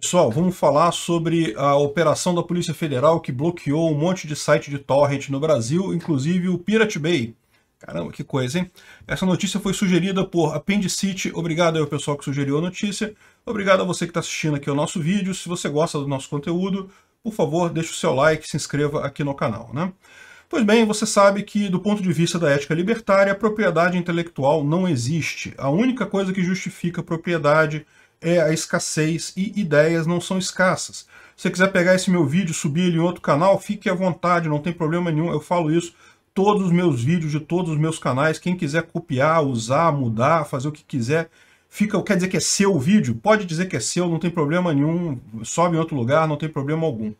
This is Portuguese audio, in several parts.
Pessoal, vamos falar sobre a operação da Polícia Federal que bloqueou um monte de site de torrent no Brasil, inclusive o Pirate Bay. Caramba, que coisa, hein? Essa notícia foi sugerida por Appendicite. Obrigado ao pessoal que sugeriu a notícia. Obrigado a você que está assistindo aqui o nosso vídeo. Se você gosta do nosso conteúdo, por favor, deixe o seu like, se inscreva aqui no canal, né? Pois bem, você sabe que, do ponto de vista da ética libertária, a propriedade intelectual não existe. A única coisa que justifica a propriedade é a escassez e ideias não são escassas. Se você quiser pegar esse meu vídeo e subir ele em outro canal, fique à vontade, não tem problema nenhum, eu falo isso todos os meus vídeos de todos os meus canais, quem quiser copiar, usar, mudar, fazer o que quiser, fica, quer dizer que é seu vídeo, pode dizer que é seu, não tem problema nenhum, sobe em outro lugar, não tem problema algum.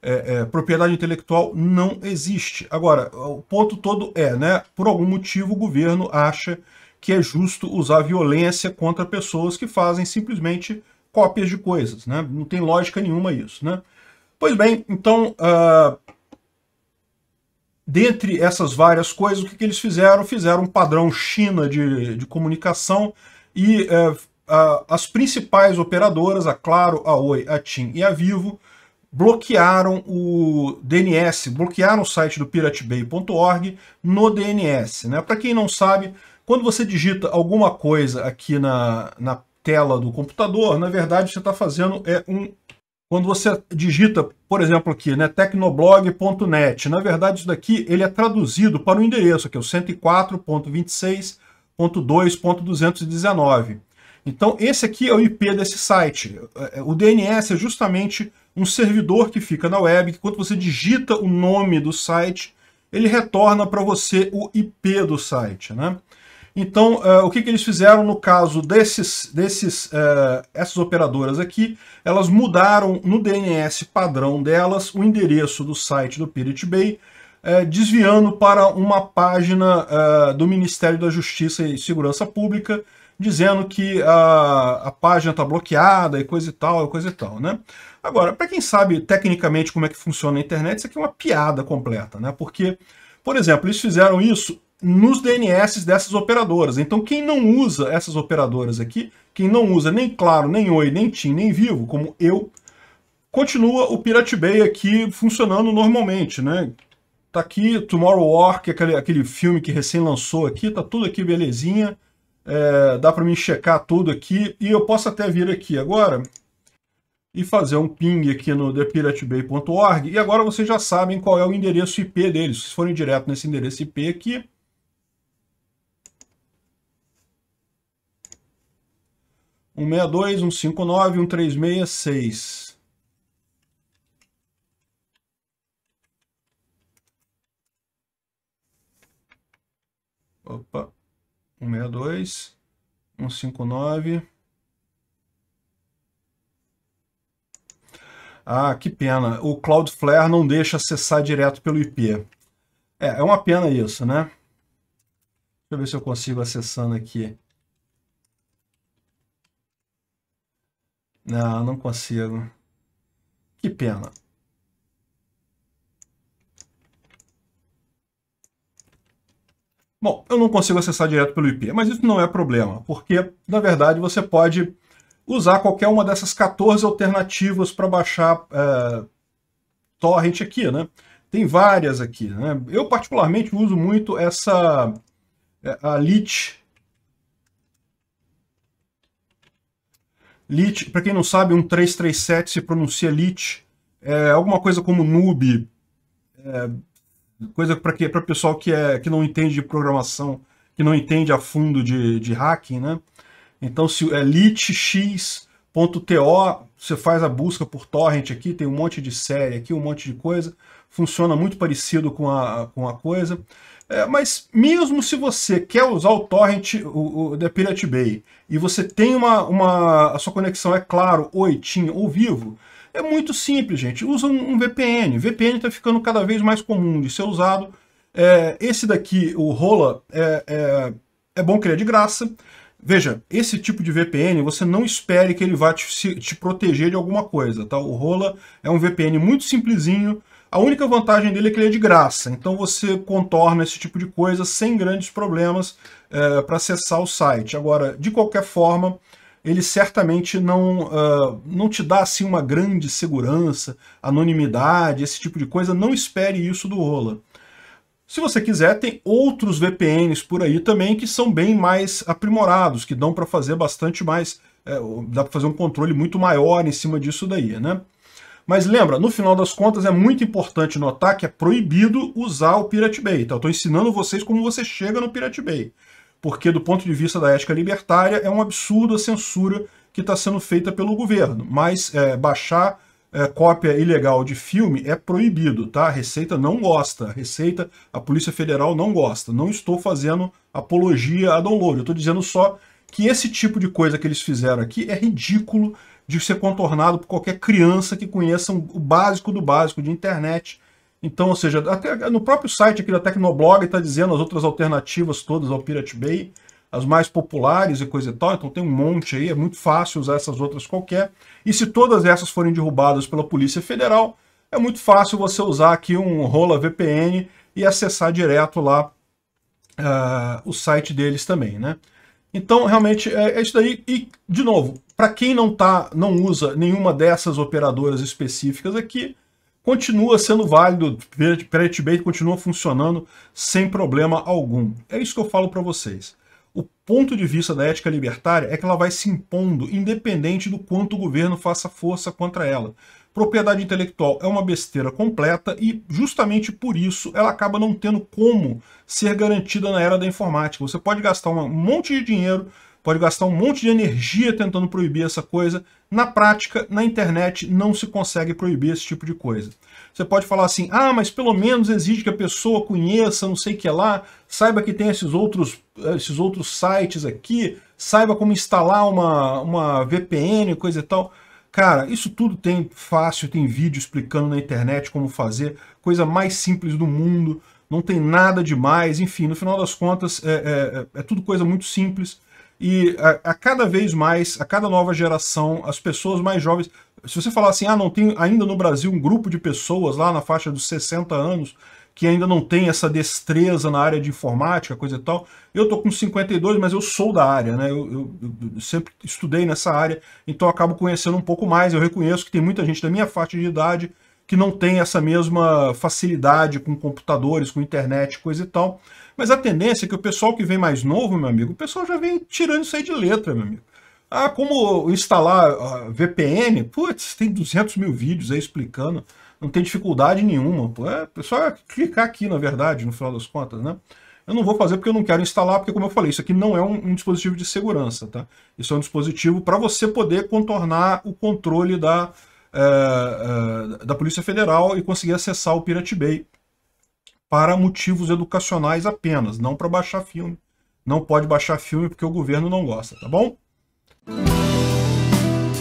É, é, propriedade intelectual não existe. Agora, o ponto todo é, né, por algum motivo o governo acha que é justo usar violência contra pessoas que fazem simplesmente cópias de coisas, né? Não tem lógica nenhuma isso, né? Pois bem, então, uh, dentre essas várias coisas, o que, que, eles fizeram? Fizeram um padrão China de, de comunicação e uh, uh, as principais operadoras, a Claro, a Oi, a TIM e a Vivo, bloquearam o DNS, bloquearam o site do piratebay.org no DNS. Né? Para quem não sabe, quando você digita alguma coisa aqui na, na tela do computador, na verdade você está fazendo é um... Quando você digita, por exemplo, aqui, né, tecnoblog.net, na verdade isso daqui ele é traduzido para o um endereço, que é o 104.26.2.219. Então esse aqui é o IP desse site. É, é, o DNS é justamente um servidor que fica na web, que quando você digita o nome do site, ele retorna para você o IP do site, né? Então, uh, o que, que, eles fizeram no caso desses, desses uh, essas operadoras aqui? Elas mudaram no DNS padrão delas o endereço do site do Pirate Bay, uh, desviando para uma página do Ministério da Justiça e Segurança Pública, dizendo que a, a página está bloqueada e coisa e tal, e coisa e tal, né? Agora, para quem sabe tecnicamente como é que funciona a internet, isso aqui é uma piada completa, né? Porque, por exemplo, eles fizeram isso nos DNS dessas operadoras. Então, quem não usa essas operadoras aqui, quem não usa nem Claro, nem Oi, nem TIM, nem Vivo, como eu, continua o Pirate Bay aqui funcionando normalmente, né? Tá aqui Tomorrow War, que é aquele, aquele filme que recém lançou aqui, tá tudo aqui belezinha. É, dá para mim checar tudo aqui e eu posso até vir aqui agora e fazer um ping aqui no thepiratebay.org e agora vocês já sabem qual é o endereço IP deles, se forem direto nesse endereço IP aqui 162, 159, 1366. Opa, 162, 159. Ah, que pena. O Cloudflare não deixa acessar direto pelo IP. É, é uma pena isso, né? Deixa eu ver se eu consigo acessando aqui. Não, ah, não consigo. Que pena. Bom, eu não consigo acessar direto pelo IP, mas isso não é problema, porque, na verdade, você pode usar qualquer uma dessas 14 alternativas para baixar é, torrent aqui, né? Tem várias aqui, né? Eu, particularmente, uso muito essa é, a Lit Lich, para quem não sabe, um 337 se pronuncia Lich, é alguma coisa como noob, é, coisa para que para pessoal que é que não entende de programação, que não entende a fundo de, de hacking, né? Então se é litx.to, você faz a busca por torrent aqui, tem um monte de série aqui, um monte de coisa funciona muito parecido com a, com a coisa. É, mas mesmo se você quer usar o torrent o, o, da Pirate Bay e você tem uma, uma... a sua conexão é claro, ou ou vivo, é muito simples, gente. Usa um, um VPN. VPN está ficando cada vez mais comum de ser usado. É, esse daqui, o Rola, é, é, é, bom que ele é de graça. Veja, esse tipo de VPN, você não espere que ele vá te, te proteger de alguma coisa, tá? O Rola é um VPN muito simplesinho, a única vantagem dele é que ele é de graça, então você contorna esse tipo de coisa sem grandes problemas é, eh, para acessar o site. Agora, de qualquer forma, ele certamente não, uh, não te dá assim uma grande segurança, anonimidade, esse tipo de coisa. Não espere isso do Rola. Se você quiser, tem outros VPNs por aí também que são bem mais aprimorados, que dão para fazer bastante mais, é, dá para fazer um controle muito maior em cima disso daí, né? Mas lembra, no final das contas é muito importante notar que é proibido usar o Pirate Bay. Então eu estou ensinando vocês como você chega no Pirate Bay. Porque do ponto de vista da ética libertária é um absurdo a censura que está sendo feita pelo governo. Mas é, baixar é, cópia ilegal de filme é proibido, tá? A Receita não gosta. A Receita, a Polícia Federal não gosta. Não estou fazendo apologia a download. Eu estou dizendo só que esse tipo de coisa que eles fizeram aqui é ridículo, de ser contornado por qualquer criança que conheça o básico do básico de internet. Então, ou seja, até no próprio site aqui da Tecnoblog está dizendo as outras alternativas todas ao Pirate Bay, as mais populares e coisa e tal, então tem um monte aí, é muito fácil usar essas outras qualquer. E se todas essas forem derrubadas pela Polícia Federal, é muito fácil você usar aqui um rola VPN e acessar direto lá uh, o site deles também, né? Então, realmente, é, é isso daí. E, de novo, para quem não, tá, não usa nenhuma dessas operadoras específicas aqui, continua sendo válido, Pretbait continua funcionando sem problema algum. É isso que eu falo para vocês. O ponto de vista da ética libertária é que ela vai se impondo independente do quanto o governo faça força contra ela. Propriedade intelectual é uma besteira completa e justamente por isso ela acaba não tendo como ser garantida na era da informática. Você pode gastar um monte de dinheiro pode gastar um monte de energia tentando proibir essa coisa. Na prática, na internet, não se consegue proibir esse tipo de coisa. Você pode falar assim, ah, mas pelo menos exige que a pessoa conheça, não sei o que lá, saiba que tem esses outros, esses outros sites aqui, saiba como instalar uma, uma VPN, coisa e tal. Cara, isso tudo tem fácil, tem vídeo explicando na internet como fazer, coisa mais simples do mundo, não tem nada demais, enfim, no final das contas é, é, é, é tudo coisa muito simples. E a, a, cada vez mais, a cada nova geração, as pessoas mais jovens. Se você falar assim, ah, não tem ainda no Brasil um grupo de pessoas lá na faixa dos 60 anos que ainda não tem essa destreza na área de informática, coisa e tal. Eu tô com 52, mas eu sou da área, né? Eu, eu, eu sempre estudei nessa área, então acabo conhecendo um pouco mais. Eu reconheço que tem muita gente da minha faixa de idade que não tem essa mesma facilidade com computadores, com internet, coisa e tal. Mas a tendência é que o pessoal que vem mais novo, meu amigo, o pessoal já vem tirando isso aí de letra, meu amigo. Ah, como instalar ah, VPN? Putz, tem 200 mil vídeos aí explicando. Não tem dificuldade nenhuma. Pô. É, é só clicar aqui, na verdade, no final das contas, né? Eu não vou fazer porque eu não quero instalar, porque como eu falei, isso aqui não é um, um dispositivo de segurança, tá? Isso é um dispositivo para você poder contornar o controle da, é, é, da Polícia Federal e conseguir acessar o Pirate Bay para motivos educacionais apenas, não para baixar filme. Não pode baixar filme porque o governo não gosta, tá bom?